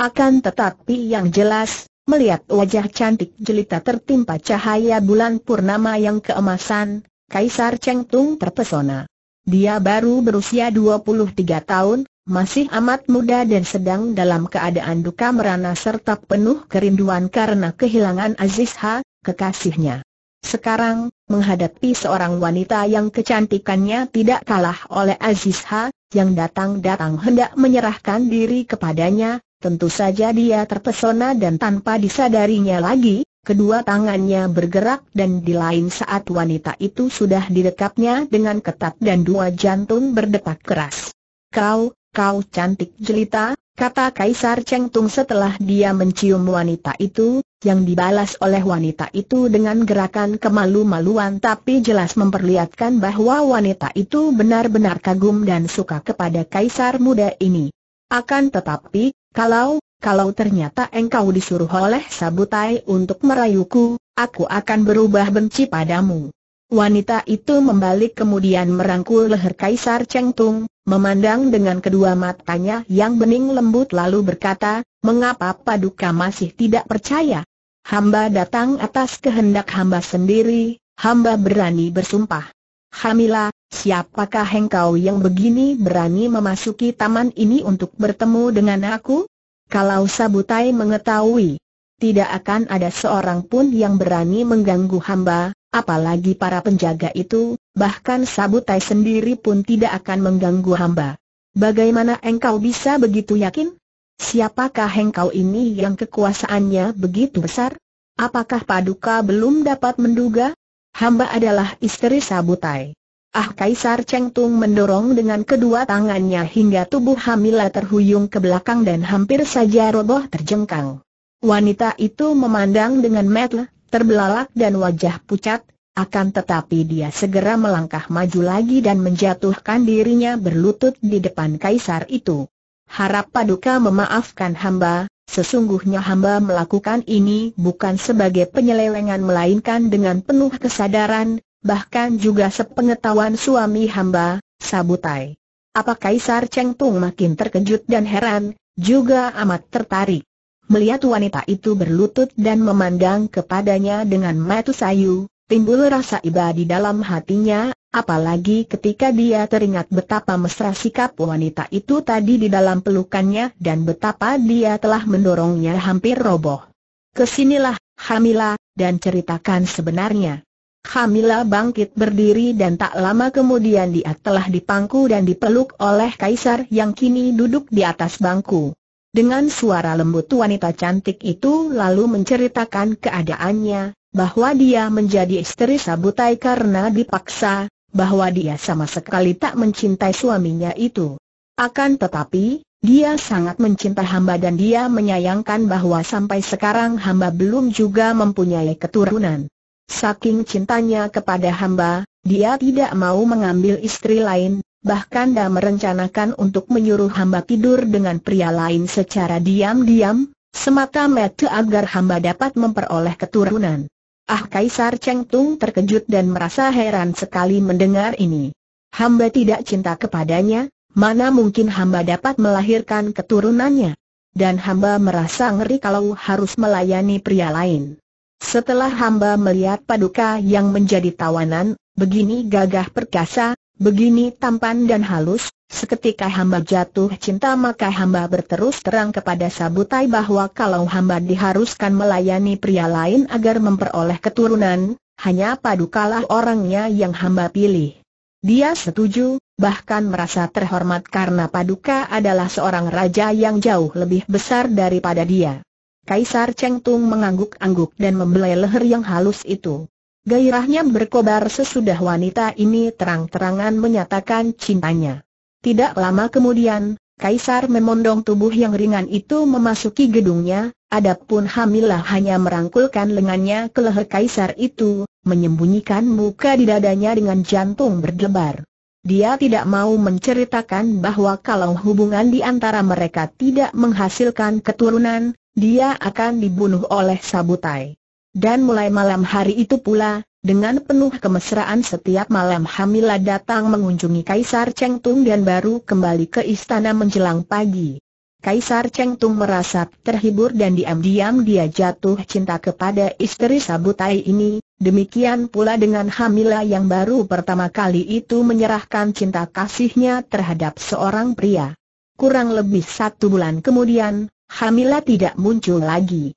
Akan tetapi yang jelas, melihat wajah cantik jelita tertimpa cahaya bulan purnama yang keemasan, Kaisar Cheng Tung terpesona. Dia baru berusia 23 tahun, masih amat muda dan sedang dalam keadaan duka merana serta penuh kerinduan karena kehilangan Aziz Ha, kekasihnya. Sekarang, menghadapi seorang wanita yang kecantikannya tidak kalah oleh Aziz Ha, yang datang-datang hendak menyerahkan diri kepadanya, tentu saja dia terpesona dan tanpa disadarinya lagi, kedua tangannya bergerak dan di lain saat wanita itu sudah didekapnya dengan ketat dan dua jantung berdetak keras. Kau, kau cantik jelita, kata Kaisar Cheng Tung setelah dia mencium wanita itu, yang dibalas oleh wanita itu dengan gerakan kemalu-maluan tapi jelas memperlihatkan bahwa wanita itu benar-benar kagum dan suka kepada kaisar muda ini. Akan tetapi, kalau, kalau ternyata engkau disuruh oleh Sabutai untuk merayuku, aku akan berubah benci padamu. Wanita itu membalik kemudian merangkul leher Kaisar Chengtung, memandang dengan kedua matanya yang bening lembut lalu berkata, Mengapa Paduka masih tidak percaya? hamba datang atas kehendak hamba sendiri, hamba berani bersumpah. Hamila, siapakah engkau yang begini berani memasuki taman ini untuk bertemu dengan aku? Kalau Sabutai mengetahui, tidak akan ada seorang pun yang berani mengganggu hamba, apalagi para penjaga itu, bahkan Sabutai sendiri pun tidak akan mengganggu hamba. Bagaimana engkau bisa begitu yakin? Siapakah hengkau ini yang kekuasaannya begitu besar? Apakah Paduka belum dapat menduga? Hamba adalah istri Sabutai. Ah Kaisar Cheng Tung mendorong dengan kedua tangannya hingga tubuh Hamila terhuyung ke belakang dan hampir saja roboh terjengkang. Wanita itu memandang dengan mata terbelalak dan wajah pucat, akan tetapi dia segera melangkah maju lagi dan menjatuhkan dirinya berlutut di depan Kaisar itu harap Paduka memaafkan hamba, sesungguhnya hamba melakukan ini bukan sebagai penyelewengan melainkan dengan penuh kesadaran, bahkan juga sepengetahuan suami hamba, Sabutai. Apa Kaisar Cheng Tung makin terkejut dan heran, juga amat tertarik. Melihat wanita itu berlutut dan memandang kepadanya dengan mata sayu, timbul rasa iba di dalam hatinya, Apalagi ketika dia teringat betapa mesra sikap wanita itu tadi di dalam pelukannya dan betapa dia telah mendorongnya hampir roboh. Kesinilah, Hamila, dan ceritakan sebenarnya. Hamila bangkit berdiri dan tak lama kemudian dia telah dipangku dan dipeluk oleh kaisar yang kini duduk di atas bangku. Dengan suara lembut wanita cantik itu lalu menceritakan keadaannya, bahwa dia menjadi istri Sabutai karena dipaksa, bahwa dia sama sekali tak mencintai suaminya itu. Akan tetapi, dia sangat mencintai hamba dan dia menyayangkan bahwa sampai sekarang hamba belum juga mempunyai keturunan. Saking cintanya kepada hamba, dia tidak mau mengambil istri lain, bahkan dia merencanakan untuk menyuruh hamba tidur dengan pria lain secara diam-diam, semata-mata agar hamba dapat memperoleh keturunan. Ah Kaisar Cheng Tung terkejut dan merasa heran sekali mendengar ini. Hamba tidak cinta kepadanya, mana mungkin hamba dapat melahirkan keturunannya. Dan hamba merasa ngeri kalau harus melayani pria lain. Setelah hamba melihat paduka yang menjadi tawanan, begini gagah perkasa, Begini tampan dan halus, seketika hamba jatuh cinta maka hamba berterus terang kepada Sabutai bahwa kalau hamba diharuskan melayani pria lain agar memperoleh keturunan, hanya padukalah orangnya yang hamba pilih. Dia setuju, bahkan merasa terhormat karena Paduka adalah seorang raja yang jauh lebih besar daripada dia. Kaisar Cheng Tung mengangguk-angguk dan membelai leher yang halus itu gairahnya berkobar sesudah wanita ini terang-terangan menyatakan cintanya. Tidak lama kemudian, Kaisar memondong tubuh yang ringan itu memasuki gedungnya, adapun Hamilah hanya merangkulkan lengannya ke leher Kaisar itu, menyembunyikan muka di dadanya dengan jantung berdebar. Dia tidak mau menceritakan bahwa kalau hubungan di antara mereka tidak menghasilkan keturunan, dia akan dibunuh oleh Sabutai. Dan mulai malam hari itu pula, dengan penuh kemesraan setiap malam Hamila datang mengunjungi Kaisar Cheng Tung dan baru kembali ke istana menjelang pagi. Kaisar Cheng Tung merasa terhibur dan diam-diam dia jatuh cinta kepada istri Sabutai ini, demikian pula dengan Hamila yang baru pertama kali itu menyerahkan cinta kasihnya terhadap seorang pria. Kurang lebih satu bulan kemudian, Hamila tidak muncul lagi.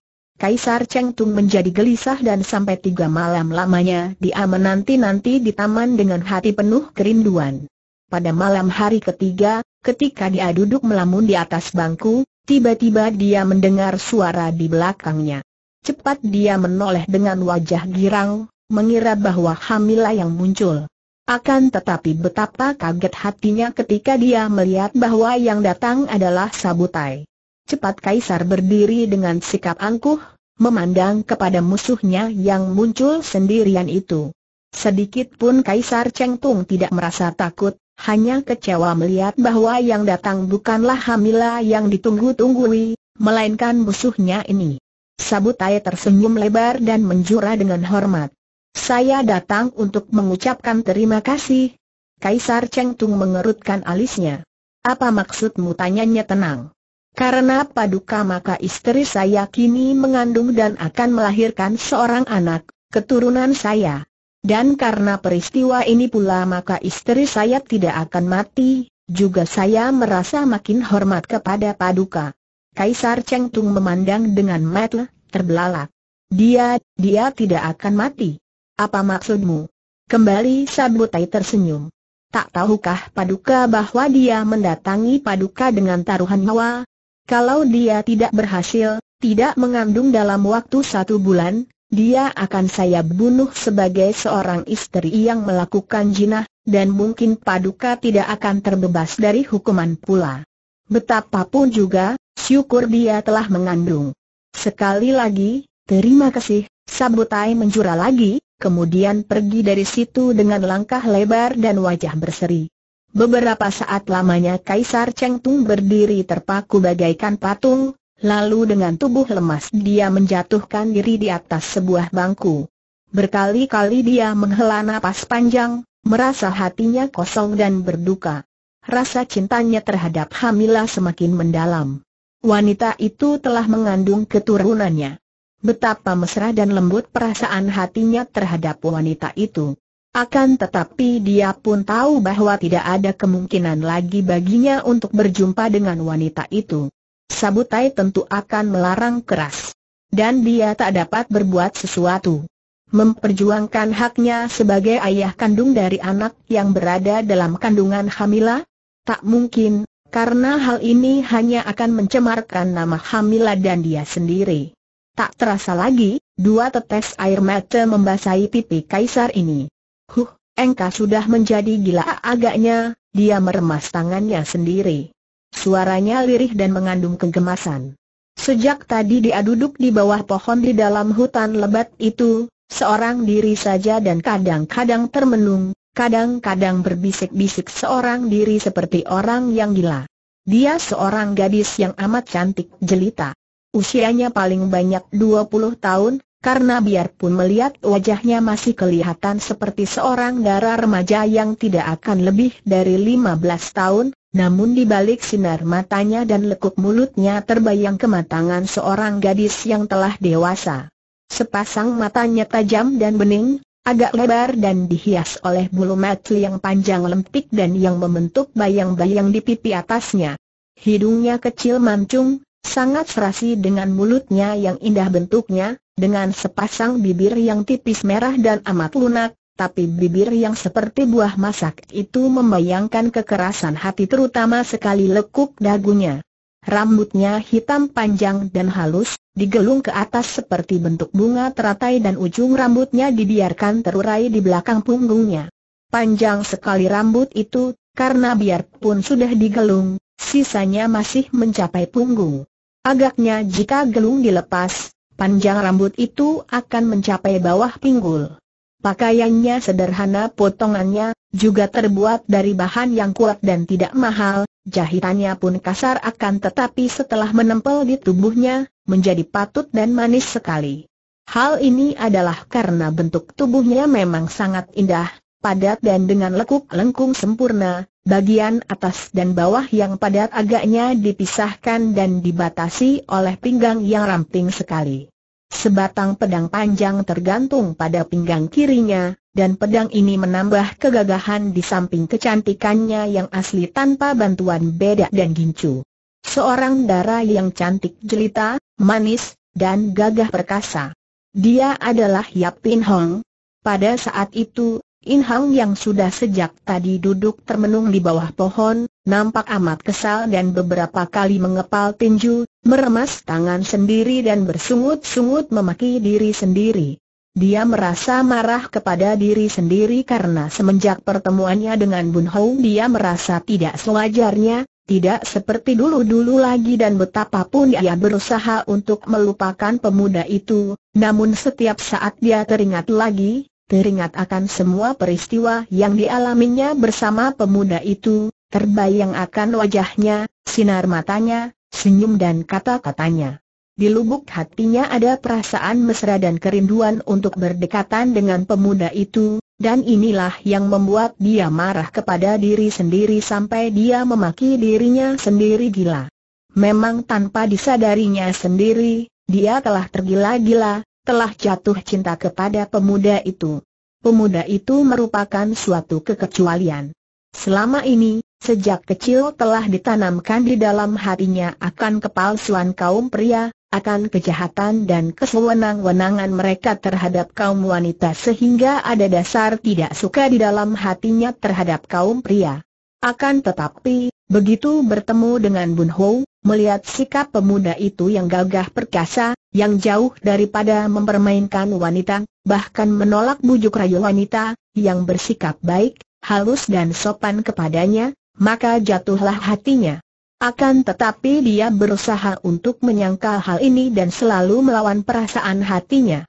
Kaisar Cheng Tung menjadi gelisah dan sampai tiga malam lamanya dia menanti-nanti di taman dengan hati penuh kerinduan. Pada malam hari ketiga, ketika dia duduk melamun di atas bangku, tiba-tiba dia mendengar suara di belakangnya. Cepat dia menoleh dengan wajah girang, mengira bahwa Hamila yang muncul. Akan tetapi betapa kaget hatinya ketika dia melihat bahwa yang datang adalah Sabutai. Cepat Kaisar berdiri dengan sikap angkuh, memandang kepada musuhnya yang muncul sendirian itu. Sedikit pun Kaisar Cheng Tung tidak merasa takut, hanya kecewa melihat bahwa yang datang bukanlah Hamila yang ditunggu-tunggui, melainkan musuhnya ini. Sabutai tersenyum lebar dan menjura dengan hormat. Saya datang untuk mengucapkan terima kasih. Kaisar Cheng Tung mengerutkan alisnya. Apa maksudmu tanyanya tenang? Karena paduka maka istri saya kini mengandung dan akan melahirkan seorang anak, keturunan saya. Dan karena peristiwa ini pula maka istri saya tidak akan mati, juga saya merasa makin hormat kepada paduka. Kaisar Cheng Tung memandang dengan mata terbelalak. Dia, dia tidak akan mati. Apa maksudmu? Kembali Sabutai tersenyum. Tak tahukah paduka bahwa dia mendatangi paduka dengan taruhan nyawa, kalau dia tidak berhasil, tidak mengandung dalam waktu satu bulan, dia akan saya bunuh sebagai seorang istri yang melakukan jinah, dan mungkin Paduka tidak akan terbebas dari hukuman pula. Betapapun juga, syukur dia telah mengandung. Sekali lagi, terima kasih, Sabutai menjura lagi, kemudian pergi dari situ dengan langkah lebar dan wajah berseri. Beberapa saat lamanya Kaisar Cheng Tung berdiri terpaku bagaikan patung, lalu dengan tubuh lemas dia menjatuhkan diri di atas sebuah bangku. Berkali-kali dia menghela napas panjang, merasa hatinya kosong dan berduka. Rasa cintanya terhadap Hamila semakin mendalam. Wanita itu telah mengandung keturunannya. Betapa mesra dan lembut perasaan hatinya terhadap wanita itu. Akan tetapi dia pun tahu bahwa tidak ada kemungkinan lagi baginya untuk berjumpa dengan wanita itu. Sabutai tentu akan melarang keras. Dan dia tak dapat berbuat sesuatu. Memperjuangkan haknya sebagai ayah kandung dari anak yang berada dalam kandungan Hamila? Tak mungkin, karena hal ini hanya akan mencemarkan nama Hamila dan dia sendiri. Tak terasa lagi, dua tetes air mata membasahi pipi kaisar ini. Huh, engkau sudah menjadi gila agaknya, dia meremas tangannya sendiri. Suaranya lirih dan mengandung kegemasan. Sejak tadi dia duduk di bawah pohon di dalam hutan lebat itu, seorang diri saja dan kadang-kadang termenung, kadang-kadang berbisik-bisik seorang diri seperti orang yang gila. Dia seorang gadis yang amat cantik jelita. Usianya paling banyak 20 tahun, karena biarpun melihat wajahnya masih kelihatan seperti seorang dara remaja yang tidak akan lebih dari 15 tahun, namun di balik sinar matanya dan lekuk mulutnya terbayang kematangan seorang gadis yang telah dewasa. Sepasang matanya tajam dan bening, agak lebar dan dihias oleh bulu mata yang panjang lentik dan yang membentuk bayang-bayang di pipi atasnya. Hidungnya kecil mancung, sangat serasi dengan mulutnya yang indah bentuknya, dengan sepasang bibir yang tipis merah dan amat lunak, tapi bibir yang seperti buah masak itu membayangkan kekerasan hati terutama sekali lekuk dagunya. Rambutnya hitam panjang dan halus, digelung ke atas seperti bentuk bunga teratai dan ujung rambutnya dibiarkan terurai di belakang punggungnya. Panjang sekali rambut itu, karena biarpun sudah digelung, sisanya masih mencapai punggung. Agaknya jika gelung dilepas, Panjang rambut itu akan mencapai bawah pinggul. Pakaiannya sederhana potongannya, juga terbuat dari bahan yang kuat dan tidak mahal, jahitannya pun kasar akan tetapi setelah menempel di tubuhnya, menjadi patut dan manis sekali. Hal ini adalah karena bentuk tubuhnya memang sangat indah, padat dan dengan lekuk lengkung sempurna, Bagian atas dan bawah yang padat agaknya dipisahkan dan dibatasi oleh pinggang yang ramping sekali. Sebatang pedang panjang tergantung pada pinggang kirinya, dan pedang ini menambah kegagahan di samping kecantikannya yang asli tanpa bantuan bedak dan gincu. Seorang dara yang cantik jelita, manis, dan gagah perkasa. Dia adalah Yap Pin Hong. Pada saat itu, In Hang yang sudah sejak tadi duduk termenung di bawah pohon, nampak amat kesal dan beberapa kali mengepal tinju, meremas tangan sendiri dan bersungut-sungut memaki diri sendiri. Dia merasa marah kepada diri sendiri karena semenjak pertemuannya dengan Bun Hou dia merasa tidak sewajarnya, tidak seperti dulu-dulu lagi dan betapapun dia berusaha untuk melupakan pemuda itu, namun setiap saat dia teringat lagi, teringat akan semua peristiwa yang dialaminya bersama pemuda itu, terbayang akan wajahnya, sinar matanya, senyum dan kata-katanya. Di lubuk hatinya ada perasaan mesra dan kerinduan untuk berdekatan dengan pemuda itu, dan inilah yang membuat dia marah kepada diri sendiri sampai dia memaki dirinya sendiri gila. Memang tanpa disadarinya sendiri, dia telah tergila-gila, telah jatuh cinta kepada pemuda itu. Pemuda itu merupakan suatu kekecualian. Selama ini, sejak kecil telah ditanamkan di dalam hatinya akan kepalsuan kaum pria, akan kejahatan dan kesewenang-wenangan mereka terhadap kaum wanita sehingga ada dasar tidak suka di dalam hatinya terhadap kaum pria. Akan tetapi, begitu bertemu dengan Bun Ho, melihat sikap pemuda itu yang gagah perkasa, yang jauh daripada mempermainkan wanita, bahkan menolak bujuk rayu wanita, yang bersikap baik, halus dan sopan kepadanya, maka jatuhlah hatinya. Akan tetapi dia berusaha untuk menyangkal hal ini dan selalu melawan perasaan hatinya.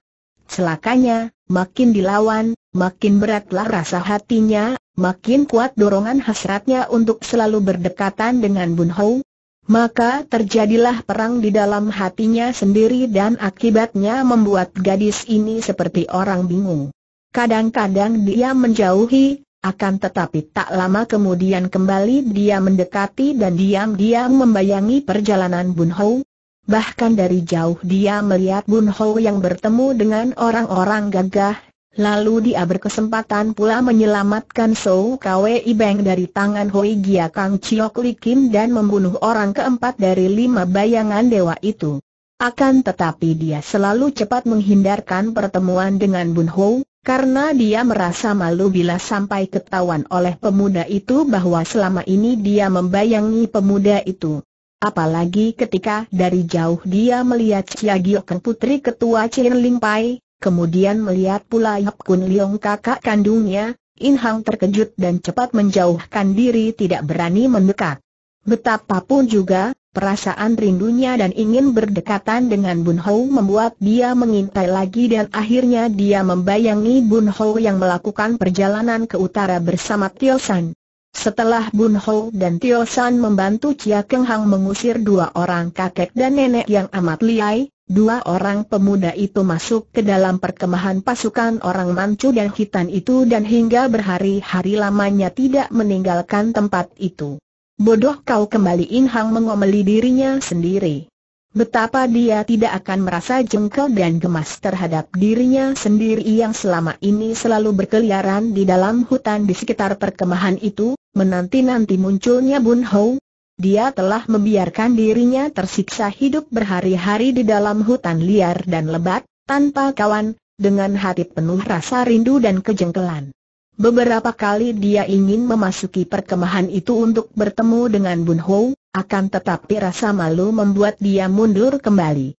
Celakanya, makin dilawan, makin beratlah rasa hatinya, makin kuat dorongan hasratnya untuk selalu berdekatan dengan Bun Hou, maka terjadilah perang di dalam hatinya sendiri dan akibatnya membuat gadis ini seperti orang bingung. Kadang-kadang dia menjauhi, akan tetapi tak lama kemudian kembali dia mendekati dan diam-diam membayangi perjalanan Bun Ho. Bahkan dari jauh dia melihat Bun Ho yang bertemu dengan orang-orang gagah, Lalu dia berkesempatan pula menyelamatkan Sou Kwe Ibeng dari tangan Hoi Gia Kang Chiok Li Kim dan membunuh orang keempat dari lima bayangan dewa itu. Akan tetapi dia selalu cepat menghindarkan pertemuan dengan Bun Ho, karena dia merasa malu bila sampai ketahuan oleh pemuda itu bahwa selama ini dia membayangi pemuda itu. Apalagi ketika dari jauh dia melihat Chia Giokeng putri ketua Chin Ling Pai, kemudian melihat pula Yap Kun Leong kakak kandungnya, In Hang terkejut dan cepat menjauhkan diri tidak berani mendekat. Betapapun juga, perasaan rindunya dan ingin berdekatan dengan Bun Hou membuat dia mengintai lagi dan akhirnya dia membayangi Bun Hou yang melakukan perjalanan ke utara bersama Tio San. Setelah Bun Hou dan Tio San membantu Chia Keng Hang mengusir dua orang kakek dan nenek yang amat liai, Dua orang pemuda itu masuk ke dalam perkemahan pasukan orang Manchu dan Hitan itu dan hingga berhari-hari lamanya tidak meninggalkan tempat itu. Bodoh kau kembali In mengomeli dirinya sendiri. Betapa dia tidak akan merasa jengkel dan gemas terhadap dirinya sendiri yang selama ini selalu berkeliaran di dalam hutan di sekitar perkemahan itu, menanti-nanti munculnya Bun Hou, dia telah membiarkan dirinya tersiksa hidup berhari-hari di dalam hutan liar dan lebat, tanpa kawan, dengan hati penuh rasa rindu dan kejengkelan. Beberapa kali dia ingin memasuki perkemahan itu untuk bertemu dengan Bun Ho, akan tetapi rasa malu membuat dia mundur kembali.